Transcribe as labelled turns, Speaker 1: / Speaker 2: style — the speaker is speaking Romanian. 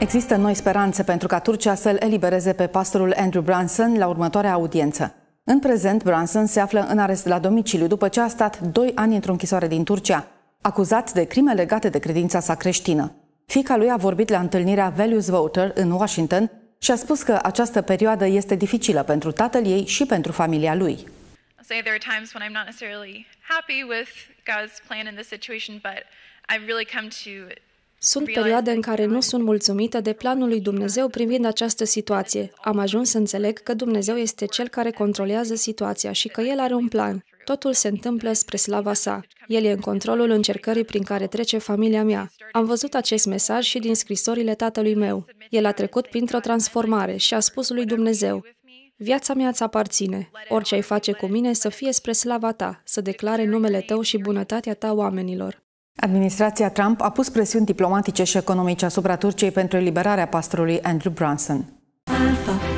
Speaker 1: Există noi speranțe pentru ca Turcia să-l elibereze pe pastorul Andrew Branson la următoarea audiență. În prezent, Branson se află în arest la domiciliu după ce a stat doi ani într-o închisoare din Turcia, acuzat de crime legate de credința sa creștină. Fica lui a vorbit la întâlnirea Values Voter în Washington și a spus că această perioadă este dificilă pentru tatăl ei și pentru familia lui.
Speaker 2: say there are times when I'm not necessarily happy with God's plan in this situation, but I've really come to sunt
Speaker 3: perioade în care nu sunt mulțumită de planul lui Dumnezeu privind această situație. Am ajuns să înțeleg că Dumnezeu este Cel care controlează situația și că El are un plan. Totul se întâmplă spre slava sa. El e în controlul încercării prin care trece familia mea. Am văzut acest mesaj și din scrisorile tatălui meu. El a trecut printr-o transformare și a spus lui Dumnezeu, Viața mea îți aparține. Orice ai face cu mine să fie spre slava ta, să declare numele tău și bunătatea ta oamenilor.
Speaker 1: Administrația Trump a pus presiuni diplomatice și economice asupra Turciei pentru eliberarea pastorului Andrew Brunson.
Speaker 3: Alpha.